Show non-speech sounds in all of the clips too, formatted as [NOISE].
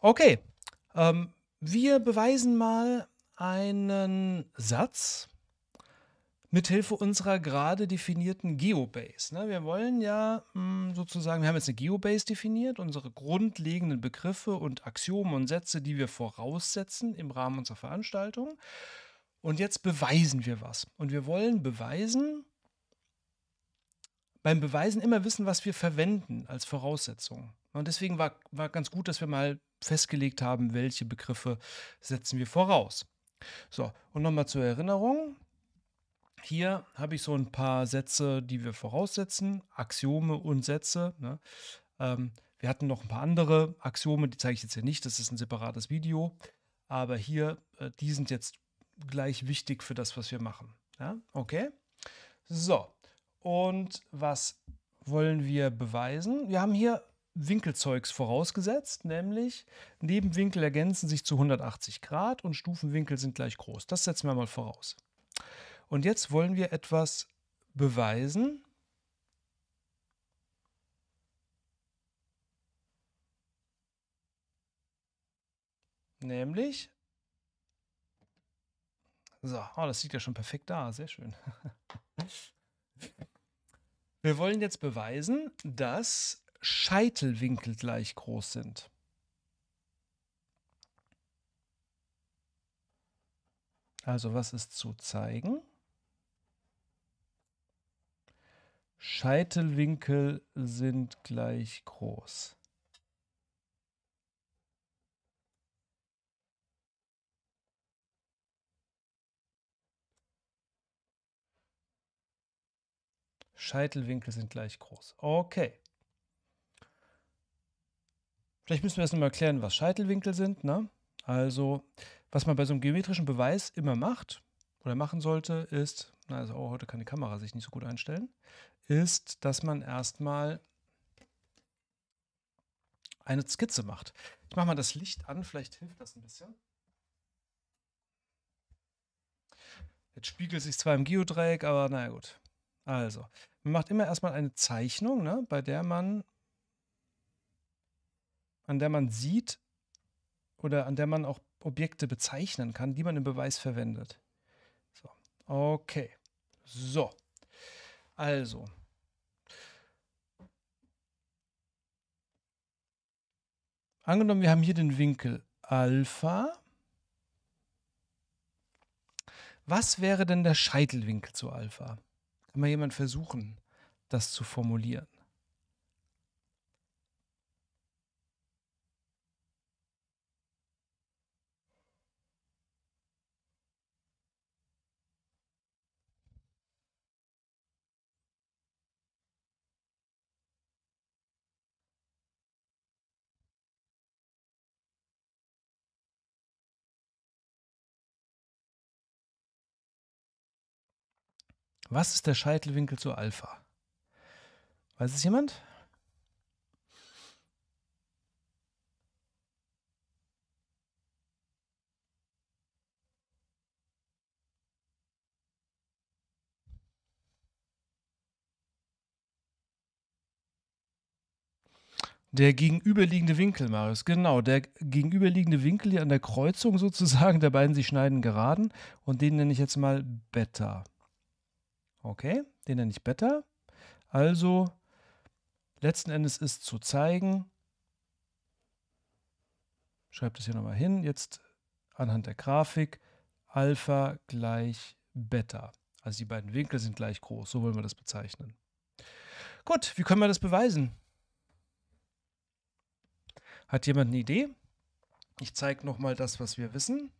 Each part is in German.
Okay, ähm, wir beweisen mal einen Satz mithilfe unserer gerade definierten Geobase. Ne? Wir wollen ja mh, hm, sozusagen, wir haben jetzt eine Geobase definiert, unsere grundlegenden Begriffe und Axiome und Sätze, die wir voraussetzen im Rahmen unserer Veranstaltung. Und jetzt beweisen wir was. Und wir wollen beweisen, beim Beweisen immer wissen, was wir verwenden als Voraussetzung. Und deswegen war, war ganz gut, dass wir mal festgelegt haben, welche Begriffe setzen wir voraus. So, und nochmal zur Erinnerung. Hier habe ich so ein paar Sätze, die wir voraussetzen, Axiome und Sätze. Ne? Ähm, wir hatten noch ein paar andere Axiome, die zeige ich jetzt hier nicht, das ist ein separates Video. Aber hier, äh, die sind jetzt gleich wichtig für das, was wir machen. Ja? Okay? So, und was wollen wir beweisen? Wir haben hier Winkelzeugs vorausgesetzt, nämlich Nebenwinkel ergänzen sich zu 180 Grad und Stufenwinkel sind gleich groß. Das setzen wir mal voraus. Und jetzt wollen wir etwas beweisen. Nämlich, so, oh, das sieht ja schon perfekt da, sehr schön. [LAUGHS] Wir wollen jetzt beweisen, dass Scheitelwinkel gleich groß sind. Also was ist zu zeigen? Scheitelwinkel sind gleich groß. Scheitelwinkel sind gleich groß. Okay. Vielleicht müssen wir erst nochmal erklären, was Scheitelwinkel sind. Ne? Also, was man bei so einem geometrischen Beweis immer macht oder machen sollte, ist, also oh, heute kann die Kamera sich nicht so gut einstellen, ist, dass man erstmal eine Skizze macht. Ich mache mal das Licht an, vielleicht hilft das ein bisschen. Jetzt spiegelt sich zwar im Geodreieck, aber naja gut. Also, man macht immer erstmal eine Zeichnung, ne, bei der man, an der man sieht oder an der man auch Objekte bezeichnen kann, die man im Beweis verwendet. So, okay. So, also. Angenommen, wir haben hier den Winkel Alpha. Was wäre denn der Scheitelwinkel zu Alpha? immer jemand versuchen, das zu formulieren. Was ist der Scheitelwinkel zu Alpha? Weiß es jemand? Der gegenüberliegende Winkel, Marius, genau. Der gegenüberliegende Winkel hier an der Kreuzung sozusagen der beiden sich schneiden geraden und den nenne ich jetzt mal Beta. Okay, den nenne ich Beta. Also letzten Endes ist zu zeigen, schreibt es hier nochmal hin, jetzt anhand der Grafik, Alpha gleich Beta. Also die beiden Winkel sind gleich groß, so wollen wir das bezeichnen. Gut, wie können wir das beweisen? Hat jemand eine Idee? Ich zeige nochmal das, was wir wissen.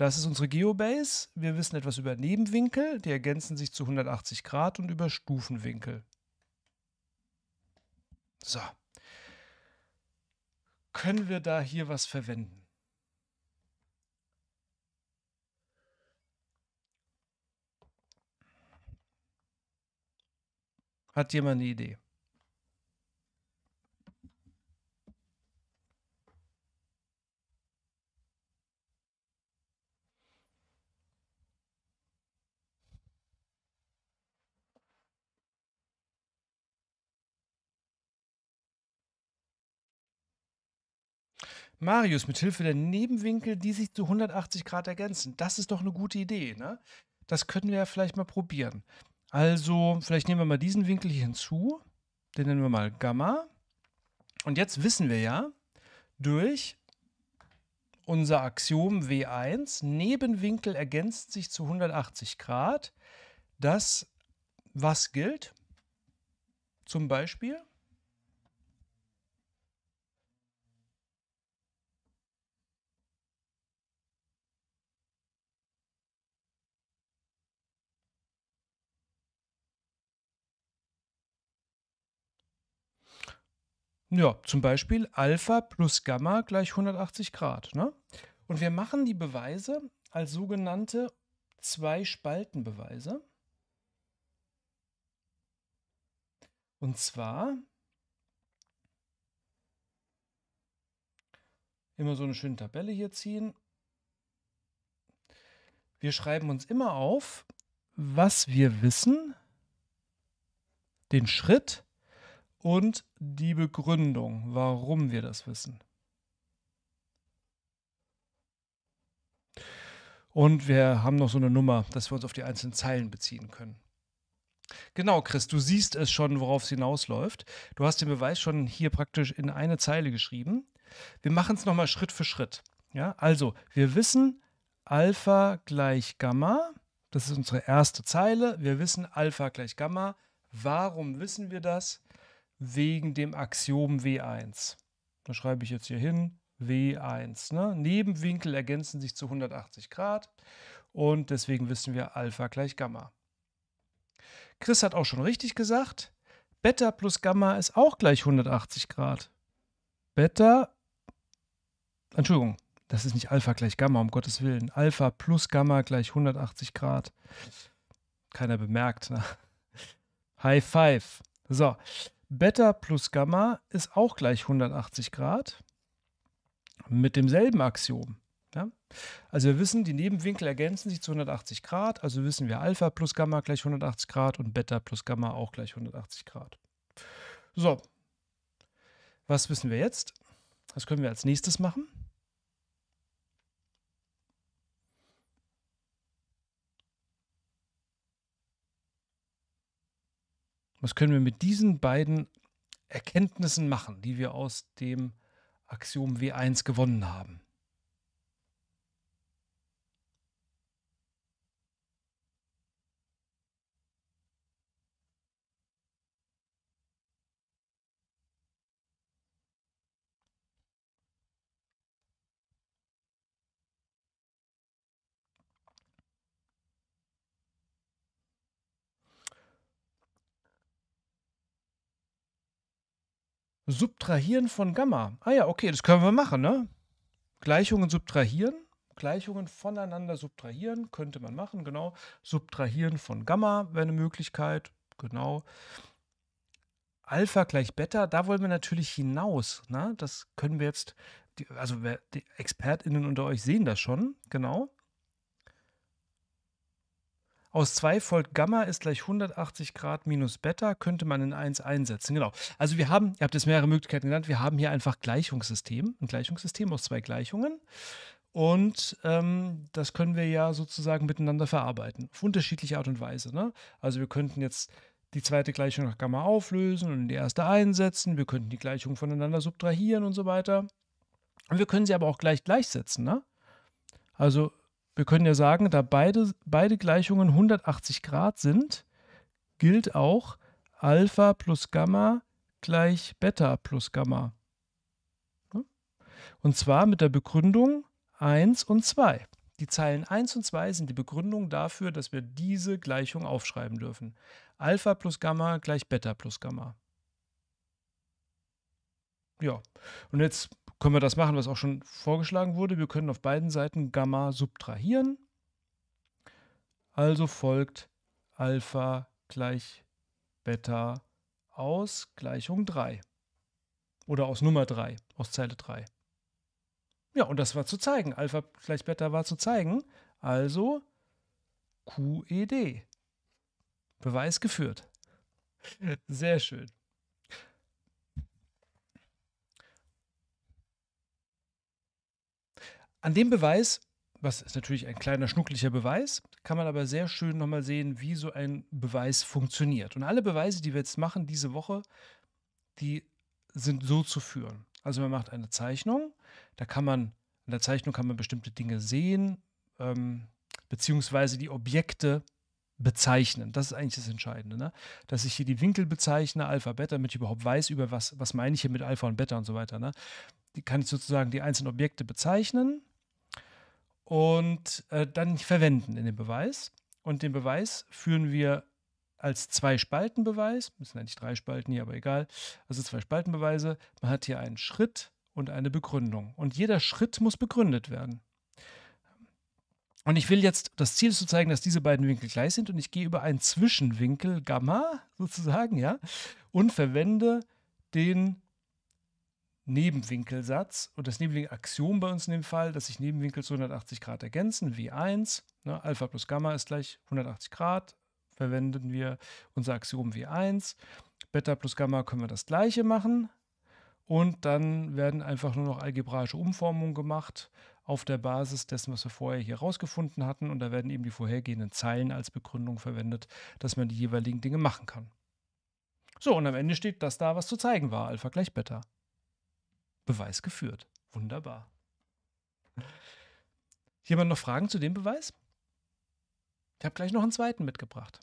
Das ist unsere Geobase. Wir wissen etwas über Nebenwinkel, die ergänzen sich zu 180 Grad und über Stufenwinkel. So. Können wir da hier was verwenden? Hat jemand eine Idee? Marius mit Hilfe der Nebenwinkel, die sich zu 180 Grad ergänzen. Das ist doch eine gute Idee, ne? Das könnten wir ja vielleicht mal probieren. Also, vielleicht nehmen wir mal diesen Winkel hier hinzu. Den nennen wir mal Gamma. Und jetzt wissen wir ja, durch unser Axiom W1, Nebenwinkel ergänzt sich zu 180 Grad, dass was gilt? Zum Beispiel Ja, zum Beispiel Alpha plus Gamma gleich 180 Grad. Ne? Und wir machen die Beweise als sogenannte Zwei-Spalten-Beweise. Und zwar immer so eine schöne Tabelle hier ziehen. Wir schreiben uns immer auf, was wir wissen, den Schritt und die Begründung, warum wir das wissen. Und wir haben noch so eine Nummer, dass wir uns auf die einzelnen Zeilen beziehen können. Genau, Chris, du siehst es schon, worauf es hinausläuft. Du hast den Beweis schon hier praktisch in eine Zeile geschrieben. Wir machen es nochmal Schritt für Schritt. Ja, also, wir wissen Alpha gleich Gamma. Das ist unsere erste Zeile. Wir wissen Alpha gleich Gamma. Warum wissen wir das? wegen dem Axiom W1. Da schreibe ich jetzt hier hin, W1. Ne? Nebenwinkel ergänzen sich zu 180 Grad und deswegen wissen wir Alpha gleich Gamma. Chris hat auch schon richtig gesagt, Beta plus Gamma ist auch gleich 180 Grad. Beta, Entschuldigung, das ist nicht Alpha gleich Gamma, um Gottes Willen. Alpha plus Gamma gleich 180 Grad. Keiner bemerkt. Ne? High Five. So, Beta plus Gamma ist auch gleich 180 Grad mit demselben Axiom. Ja? Also wir wissen, die Nebenwinkel ergänzen sich zu 180 Grad, also wissen wir Alpha plus Gamma gleich 180 Grad und Beta plus Gamma auch gleich 180 Grad. So, was wissen wir jetzt? Was können wir als nächstes machen? Was können wir mit diesen beiden Erkenntnissen machen, die wir aus dem Axiom W1 gewonnen haben? Subtrahieren von Gamma. Ah ja, okay, das können wir machen, ne? Gleichungen subtrahieren, Gleichungen voneinander subtrahieren, könnte man machen, genau. Subtrahieren von Gamma wäre eine Möglichkeit, genau. Alpha gleich Beta, da wollen wir natürlich hinaus, ne? Das können wir jetzt, also die ExpertInnen unter euch sehen das schon, genau. Aus 2 folgt Gamma ist gleich 180 Grad minus Beta, könnte man in 1 einsetzen. Genau. Also wir haben, ihr habt jetzt mehrere Möglichkeiten genannt, wir haben hier einfach Gleichungssystem, ein Gleichungssystem aus zwei Gleichungen. Und ähm, das können wir ja sozusagen miteinander verarbeiten, auf unterschiedliche Art und Weise. Ne? Also wir könnten jetzt die zweite Gleichung nach Gamma auflösen und in die erste einsetzen, wir könnten die Gleichung voneinander subtrahieren und so weiter. Und wir können sie aber auch gleich gleichsetzen. Ne? Also wir können ja sagen, da beide, beide Gleichungen 180 Grad sind, gilt auch Alpha plus Gamma gleich Beta plus Gamma. Und zwar mit der Begründung 1 und 2. Die Zeilen 1 und 2 sind die Begründung dafür, dass wir diese Gleichung aufschreiben dürfen. Alpha plus Gamma gleich Beta plus Gamma. Ja, und jetzt können wir das machen, was auch schon vorgeschlagen wurde. Wir können auf beiden Seiten Gamma subtrahieren. Also folgt Alpha gleich Beta aus Gleichung 3. Oder aus Nummer 3, aus Zeile 3. Ja, und das war zu zeigen. Alpha gleich Beta war zu zeigen. Also QED. Beweis geführt. Sehr schön. An dem Beweis, was ist natürlich ein kleiner schnucklicher Beweis, kann man aber sehr schön nochmal sehen, wie so ein Beweis funktioniert. Und alle Beweise, die wir jetzt machen diese Woche, die sind so zu führen. Also man macht eine Zeichnung, da kann man, in der Zeichnung kann man bestimmte Dinge sehen, ähm, beziehungsweise die Objekte bezeichnen. Das ist eigentlich das Entscheidende, ne? dass ich hier die Winkel bezeichne, Alpha, Beta, damit ich überhaupt weiß, über was, was meine ich hier mit Alpha und Beta und so weiter. Ne? Die kann ich sozusagen die einzelnen Objekte bezeichnen und äh, dann verwenden in dem Beweis. Und den Beweis führen wir als zwei Spaltenbeweis. Das sind eigentlich drei Spalten hier, aber egal. Also zwei Spaltenbeweise. Man hat hier einen Schritt und eine Begründung. Und jeder Schritt muss begründet werden. Und ich will jetzt, das Ziel ist zu zeigen, dass diese beiden Winkel gleich sind und ich gehe über einen Zwischenwinkel, Gamma sozusagen, ja, und verwende den Nebenwinkelsatz und das Nebenwinkel-Axiom bei uns in dem Fall, dass sich Nebenwinkel zu 180 Grad ergänzen, w 1. Ne, Alpha plus Gamma ist gleich 180 Grad. Verwenden wir unser Axiom w 1. Beta plus Gamma können wir das gleiche machen. Und dann werden einfach nur noch algebraische Umformungen gemacht auf der Basis dessen, was wir vorher hier rausgefunden hatten. Und da werden eben die vorhergehenden Zeilen als Begründung verwendet, dass man die jeweiligen Dinge machen kann. So, und am Ende steht, das da was zu zeigen war, Alpha gleich Beta. Beweis geführt. Wunderbar. Jemand noch Fragen zu dem Beweis? Ich habe gleich noch einen zweiten mitgebracht.